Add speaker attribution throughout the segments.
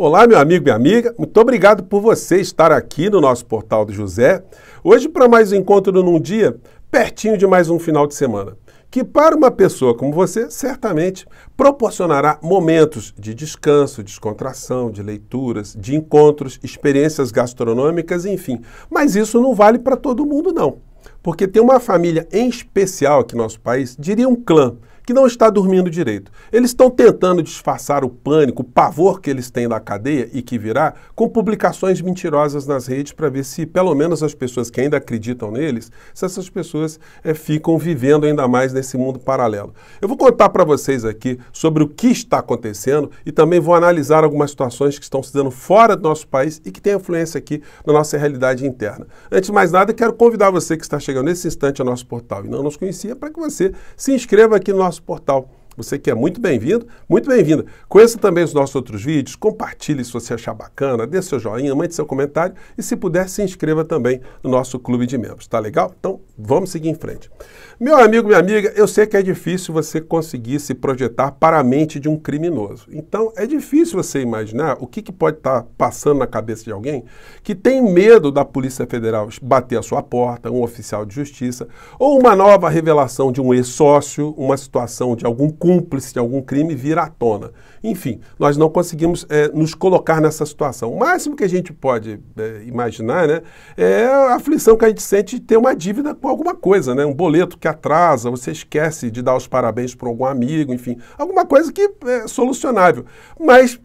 Speaker 1: Olá, meu amigo, minha amiga. Muito obrigado por você estar aqui no nosso Portal do José. Hoje, para mais um encontro num dia, pertinho de mais um final de semana. Que para uma pessoa como você, certamente proporcionará momentos de descanso, descontração, de leituras, de encontros, experiências gastronômicas, enfim. Mas isso não vale para todo mundo, não. Porque tem uma família em especial aqui no nosso país, diria um clã, que não está dormindo direito. Eles estão tentando disfarçar o pânico, o pavor que eles têm da cadeia e que virá, com publicações mentirosas nas redes para ver se, pelo menos, as pessoas que ainda acreditam neles, se essas pessoas é, ficam vivendo ainda mais nesse mundo paralelo. Eu vou contar para vocês aqui sobre o que está acontecendo e também vou analisar algumas situações que estão se dando fora do nosso país e que têm influência aqui na nossa realidade interna. Antes de mais nada, quero convidar você que está chegando nesse instante ao nosso portal e não nos conhecia para que você se inscreva aqui no nosso nosso portal. Você que é muito bem-vindo, muito bem-vinda. Conheça também os nossos outros vídeos, compartilhe se você achar bacana, dê seu joinha, mande seu comentário e, se puder, se inscreva também no nosso clube de membros. Tá legal? Então, vamos seguir em frente. Meu amigo, minha amiga, eu sei que é difícil você conseguir se projetar para a mente de um criminoso. Então, é difícil você imaginar o que, que pode estar tá passando na cabeça de alguém que tem medo da Polícia Federal bater a sua porta, um oficial de justiça, ou uma nova revelação de um ex-sócio, uma situação de algum cúmplice de algum crime vir à tona. Enfim, nós não conseguimos é, nos colocar nessa situação. O máximo que a gente pode é, imaginar né, é a aflição que a gente sente de ter uma dívida com alguma coisa, né? um boleto que atrasa, você esquece de dar os parabéns para algum amigo, enfim, alguma coisa que eh, é solucionável. Mas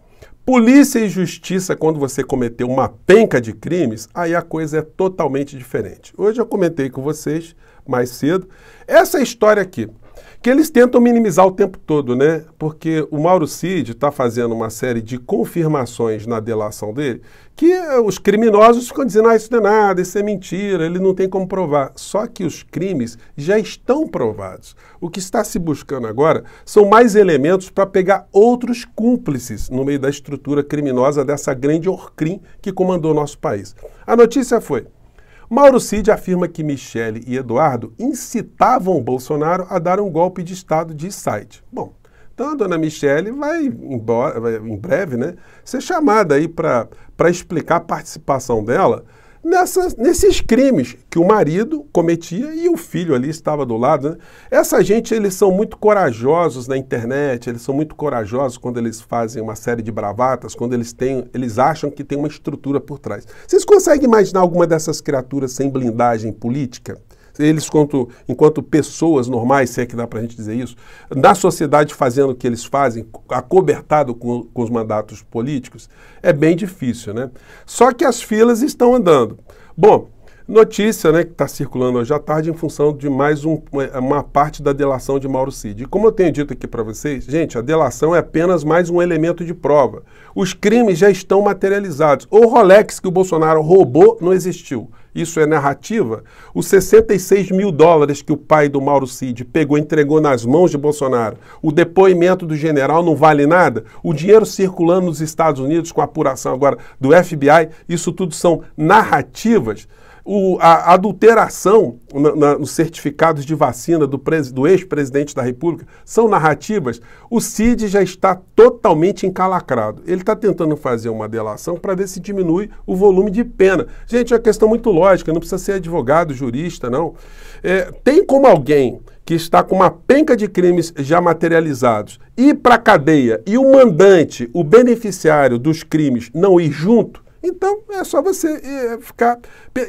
Speaker 1: Polícia e justiça, quando você cometeu uma penca de crimes, aí a coisa é totalmente diferente. Hoje eu comentei com vocês mais cedo essa história aqui que eles tentam minimizar o tempo todo, né? Porque o Mauro Cid está fazendo uma série de confirmações na delação dele que eh, os criminosos ficam dizendo, ah, isso não é nada, isso é mentira, ele não tem como provar. Só que os crimes já estão provados. O que está se buscando agora são mais elementos para pegar outros cúmplices no meio da estrutura criminosa dessa grande orcrim que comandou nosso país. A notícia foi, Mauro Cid afirma que Michele e Eduardo incitavam Bolsonaro a dar um golpe de Estado de site. Bom, então a dona Michele vai, embora, vai em breve né, ser chamada aí para explicar a participação dela nessas, nesses crimes que o marido cometia e o filho ali estava do lado. Né? Essa gente, eles são muito corajosos na internet, eles são muito corajosos quando eles fazem uma série de bravatas, quando eles têm, eles acham que tem uma estrutura por trás. Vocês conseguem imaginar alguma dessas criaturas sem blindagem política? eles quanto, enquanto pessoas normais, se é que dá para a gente dizer isso, na sociedade fazendo o que eles fazem, acobertado com, com os mandatos políticos, é bem difícil, né? Só que as filas estão andando. Bom, notícia né, que está circulando hoje à tarde em função de mais um, uma parte da delação de Mauro Cid. E como eu tenho dito aqui para vocês, gente, a delação é apenas mais um elemento de prova. Os crimes já estão materializados. O Rolex que o Bolsonaro roubou não existiu isso é narrativa, os 66 mil dólares que o pai do Mauro Cid pegou e entregou nas mãos de Bolsonaro, o depoimento do general não vale nada, o dinheiro circulando nos Estados Unidos com a apuração agora do FBI, isso tudo são narrativas o, a adulteração na, na, nos certificados de vacina do, do ex-presidente da República são narrativas. O CID já está totalmente encalacrado. Ele está tentando fazer uma delação para ver se diminui o volume de pena. Gente, é uma questão muito lógica, não precisa ser advogado, jurista, não. É, tem como alguém que está com uma penca de crimes já materializados ir para a cadeia e o mandante, o beneficiário dos crimes, não ir junto? Então é só você é, ficar.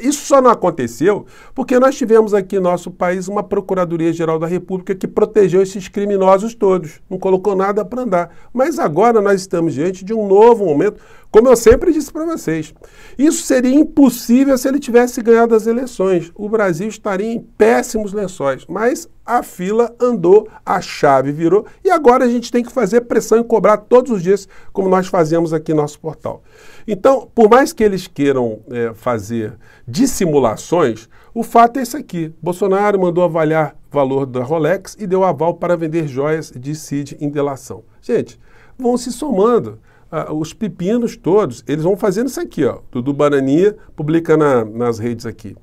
Speaker 1: Isso só não aconteceu porque nós tivemos aqui em nosso país uma Procuradoria Geral da República que protegeu esses criminosos todos, não colocou nada para andar. Mas agora nós estamos diante de um novo momento. Como eu sempre disse para vocês, isso seria impossível se ele tivesse ganhado as eleições. O Brasil estaria em péssimos lençóis. Mas a fila andou, a chave virou e agora a gente tem que fazer pressão e cobrar todos os dias, como nós fazemos aqui no nosso portal. Então, por mais que eles queiram é, fazer dissimulações, o fato é esse aqui. Bolsonaro mandou avaliar o valor da Rolex e deu aval para vender joias de Cid em delação. Gente, vão se somando ah, os pepinos todos, eles vão fazendo isso aqui, ó. Dudu Banania publica na, nas redes aqui.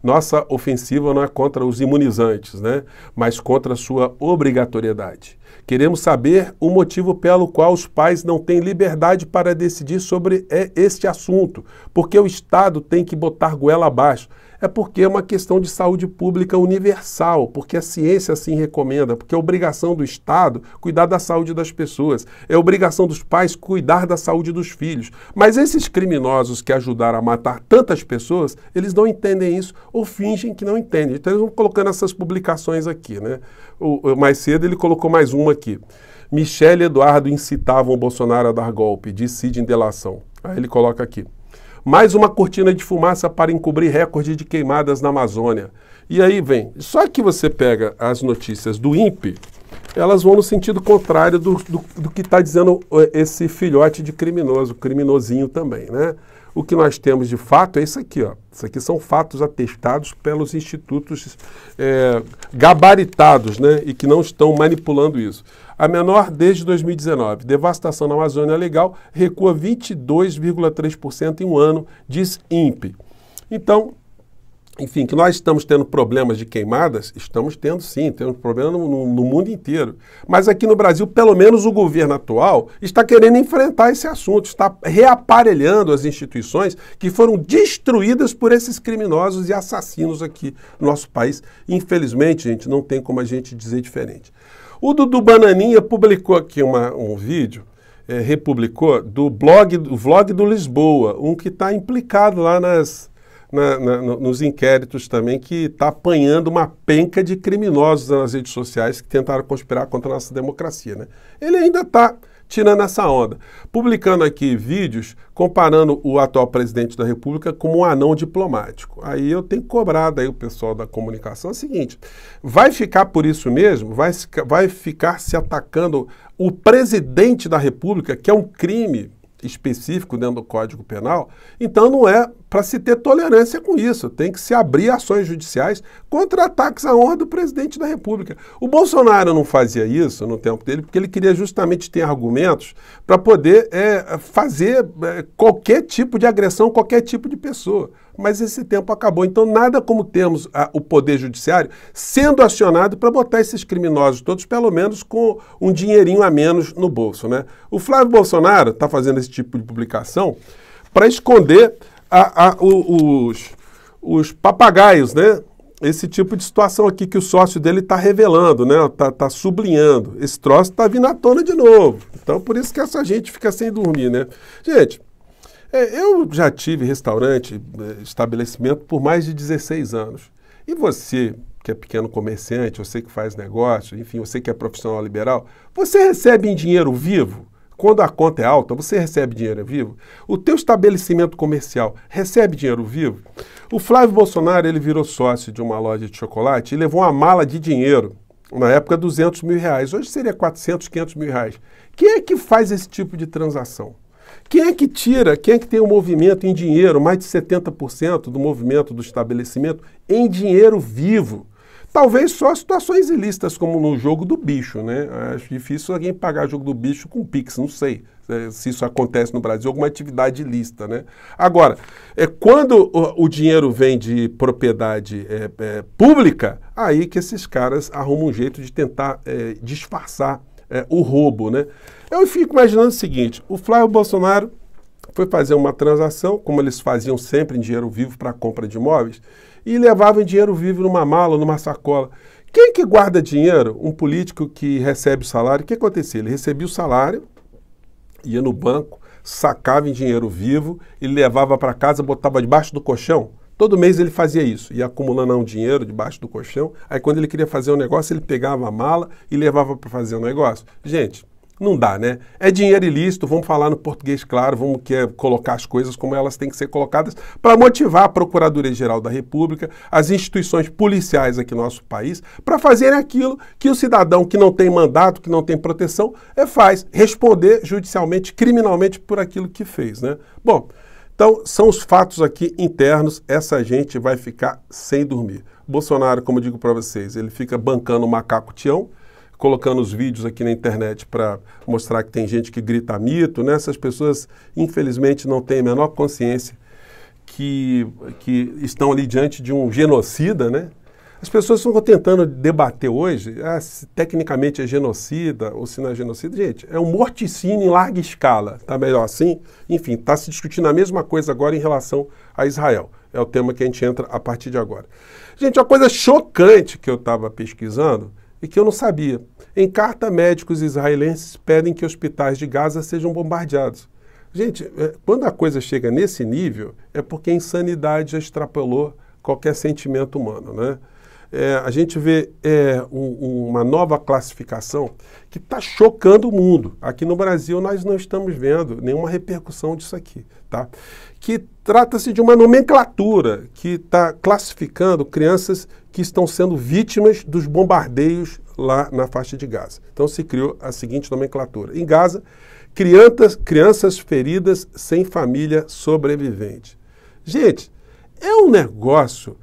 Speaker 1: Nossa ofensiva não é contra os imunizantes, né? mas contra a sua obrigatoriedade. Queremos saber o motivo pelo qual os pais não têm liberdade para decidir sobre eh, este assunto, porque o Estado tem que botar goela abaixo é porque é uma questão de saúde pública universal, porque a ciência assim recomenda, porque é obrigação do Estado cuidar da saúde das pessoas, é obrigação dos pais cuidar da saúde dos filhos. Mas esses criminosos que ajudaram a matar tantas pessoas, eles não entendem isso ou fingem que não entendem. Então eles vão colocando essas publicações aqui, né? O, mais cedo ele colocou mais uma aqui. Michele e Eduardo incitavam Bolsonaro a dar golpe, diz em delação. Aí ele coloca aqui mais uma cortina de fumaça para encobrir recorde de queimadas na Amazônia. E aí vem, só que você pega as notícias do INPE, elas vão no sentido contrário do, do, do que está dizendo eh, esse filhote de criminoso, criminosinho também, né? O que nós temos de fato é isso aqui. Ó. Isso aqui são fatos atestados pelos institutos é, gabaritados né, e que não estão manipulando isso. A menor desde 2019. Devastação na Amazônia é legal recua 22,3% em um ano, diz INPE. Então, enfim, que nós estamos tendo problemas de queimadas, estamos tendo sim, temos problema no, no, no, mundo inteiro. Mas aqui no Brasil, pelo menos o governo atual está querendo enfrentar esse assunto, está reaparelhando as instituições que foram destruídas por esses criminosos e assassinos aqui no nosso país. Infelizmente, gente, não tem como a gente dizer diferente. O Dudu Bananinha publicou aqui uma, um vídeo é, republicou do blog, do vlog do Lisboa, um que está implicado lá nas na, na, nos inquéritos também, que está apanhando uma penca de criminosos nas redes sociais que tentaram conspirar contra a nossa democracia. Né? Ele ainda está tirando essa onda, publicando aqui vídeos comparando o atual presidente da República como um anão diplomático. Aí eu tenho cobrado aí o pessoal da comunicação é o seguinte: vai ficar por isso mesmo? Vai, vai ficar se atacando o presidente da República, que é um crime específico dentro do Código Penal, então não é para se ter tolerância com isso. Tem que se abrir ações judiciais contra ataques à honra do presidente da República. O Bolsonaro não fazia isso no tempo dele porque ele queria justamente ter argumentos para poder é, fazer é, qualquer tipo de agressão, qualquer tipo de pessoa mas esse tempo acabou. Então, nada como termos a, ah, o Poder Judiciário sendo acionado para botar esses criminosos todos, pelo menos, com um dinheirinho a menos no bolso. Né? O Flávio Bolsonaro está fazendo esse tipo de publicação para esconder a, a, o, os, os papagaios, né? esse tipo de situação aqui que o sócio dele está revelando, né? Está tá sublinhando. Esse troço está vindo à tona de novo. Então, por isso que essa gente fica sem dormir, né? Gente, é, eu já tive restaurante, eh, estabelecimento por mais de 16 anos. E você, que é pequeno comerciante, você que faz negócio, enfim, você que é profissional liberal, você recebe em dinheiro vivo? Quando a conta é alta, você recebe dinheiro vivo? O teu estabelecimento comercial recebe dinheiro vivo? O Flávio Bolsonaro, ele virou sócio de uma loja de chocolate e levou uma mala de dinheiro. Na época, 200 mil reais. Hoje seria 400, 500 mil reais. Quem é que faz esse tipo de transação? Quem é que tira, quem é que tem o um movimento em dinheiro, mais de 70% do movimento do estabelecimento em dinheiro vivo? Talvez só situações ilícitas, como no jogo do bicho, né? Acho difícil alguém pagar jogo do bicho com Pix, não sei é, se isso acontece no Brasil, alguma atividade ilícita, né? Agora, é, quando o, o dinheiro vem de propriedade é, é, pública, aí que esses caras arrumam um jeito de tentar é, disfarçar é, o roubo, né? Eu fico imaginando o seguinte, o Flávio Bolsonaro foi fazer uma transação, como eles faziam sempre em dinheiro vivo para compra de imóveis, e levava em dinheiro vivo numa mala, numa sacola. Quem que guarda dinheiro? Um político que recebe o salário. O que acontecia? Ele recebia o salário, ia no banco, sacava em dinheiro vivo e levava para casa, botava debaixo do colchão. Todo mês ele fazia isso, ia acumulando um dinheiro debaixo do colchão. Aí quando ele queria fazer um negócio, ele pegava a mala e levava para fazer o um negócio. Gente, não dá, né? É dinheiro ilícito, vamos falar no português claro, vamos quer é colocar as coisas como elas têm que ser colocadas para motivar a Procuradoria-Geral da República, as instituições policiais aqui no nosso país, para fazerem aquilo que o cidadão que não tem mandato, que não tem proteção, é, faz, responder judicialmente, criminalmente por aquilo que fez, né? Bom, então, são os fatos aqui internos, essa gente vai ficar sem dormir. Bolsonaro, como eu digo para vocês, ele fica bancando o macaco Tião, colocando os vídeos aqui na internet para mostrar que tem gente que grita mito, né? Essas pessoas, infelizmente, não têm a menor consciência que, que estão ali diante de um genocida, né? As pessoas estão tentando debater hoje ah, se tecnicamente é genocida ou se não é genocida. Gente, é um morticínio em larga escala. tá melhor assim? Enfim, está se discutindo a mesma coisa agora em relação a Israel. É o tema que a gente entra a partir de agora. Gente, uma coisa chocante que eu estava pesquisando e que eu não sabia. Em carta, médicos israelenses pedem que hospitais de Gaza sejam bombardeados. Gente, é, quando a coisa chega nesse nível, é porque a insanidade já extrapolou qualquer sentimento humano, né? é, a gente vê é, o, o, uma nova classificação que está chocando o mundo. Aqui no Brasil nós não estamos vendo nenhuma repercussão disso aqui, tá? Que trata-se de uma nomenclatura que está classificando crianças que estão sendo vítimas dos bombardeios lá na faixa de Gaza. Então se criou a seguinte nomenclatura: em Gaza, crianças, crianças feridas sem família sobrevivente. Gente, é um negócio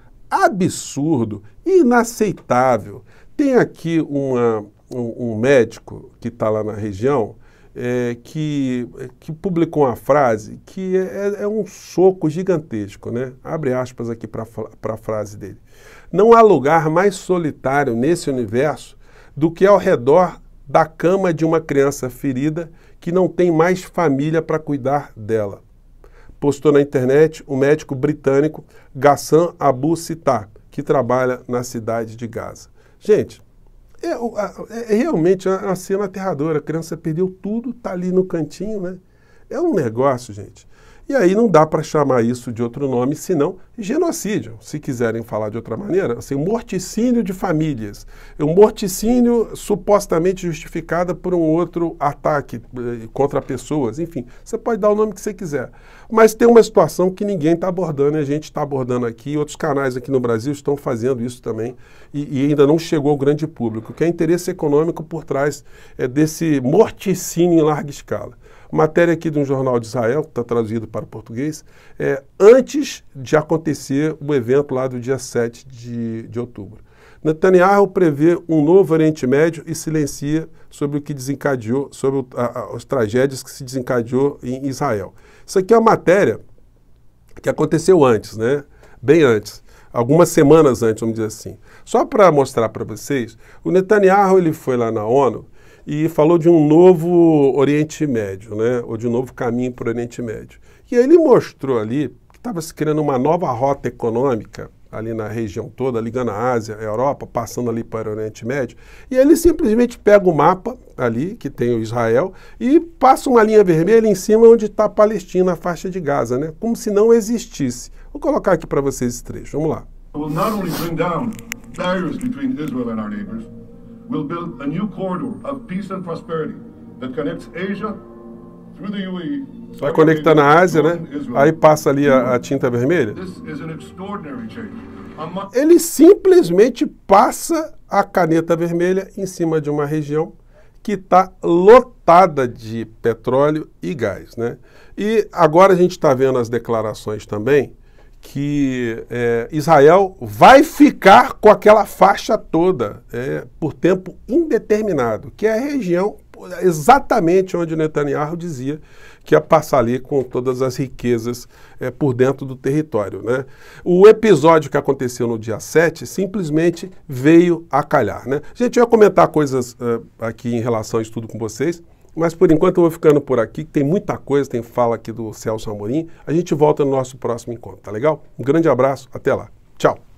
Speaker 1: absurdo, inaceitável. Tem aqui uma, um, um médico que está lá na região é, que, é, que publicou uma frase que é, é, é um soco gigantesco, né? Abre aspas aqui para a frase dele. Não há lugar mais solitário nesse universo do que ao redor da cama de uma criança ferida que não tem mais família para cuidar dela postou na internet o médico britânico Ghassan Abu Sitar, que trabalha na cidade de Gaza. Gente, é, é, é realmente uma cena aterradora. A criança perdeu tudo, está ali no cantinho, né? É um negócio, gente. E aí não dá para chamar isso de outro nome senão genocídio. Se quiserem falar de outra maneira, assim, morticínio de famílias. Um morticínio supostamente justificado por um outro ataque eh, contra pessoas. Enfim, você pode dar o nome que você quiser. Mas tem uma situação que ninguém está abordando e a gente está abordando aqui. Outros canais aqui no Brasil estão fazendo isso também e, e, ainda não chegou ao grande público, que é interesse econômico por trás é, desse morticínio em larga escala. Matéria aqui de um jornal de Israel, que está traduzido para o português, é, antes de acontecer o evento lá do dia 7 de, de outubro. Netanyahu prevê um novo Oriente Médio e silencia sobre o que desencadeou, sobre o, a, as tragédias que se desencadeou em Israel. Isso aqui é uma matéria que aconteceu antes, né? Bem antes algumas semanas antes, vamos dizer assim. Só para mostrar para vocês, o Netanyahu ele foi lá na ONU e falou de um novo Oriente Médio, né? ou de um novo caminho para o Oriente Médio. E aí ele mostrou ali que estava se criando uma nova rota econômica ali na região toda, ligando a Ásia, a Europa, passando ali para o Oriente Médio. E ele simplesmente pega o mapa ali, que tem o Israel, e passa uma linha vermelha em cima onde está a Palestina, a faixa de Gaza, né? como se não existisse. Vou colocar aqui para vocês esse trecho, vamos lá. barriers between Israel and our neighbors, will build a new corridor of peace and prosperity that connects Asia through the UAE. Vai conectar na Ásia, né? Aí passa ali a, a tinta vermelha. Ele simplesmente passa a caneta vermelha em cima de uma região que está lotada de petróleo e gás, né? E agora a gente está vendo as declarações também que é, Israel vai ficar com aquela faixa toda é, por tempo indeterminado, que é a região exatamente onde Netanyahu dizia que ia passar ali com todas as riquezas é, por dentro do território. Né? O episódio que aconteceu no dia 7 simplesmente veio a calhar. Né? Gente, eu ia comentar coisas uh, aqui em relação a tudo com vocês, mas por enquanto eu vou ficando por aqui, tem muita coisa, tem fala aqui do Celso Amorim. A gente volta no nosso próximo encontro, tá legal? Um grande abraço, até lá. Tchau.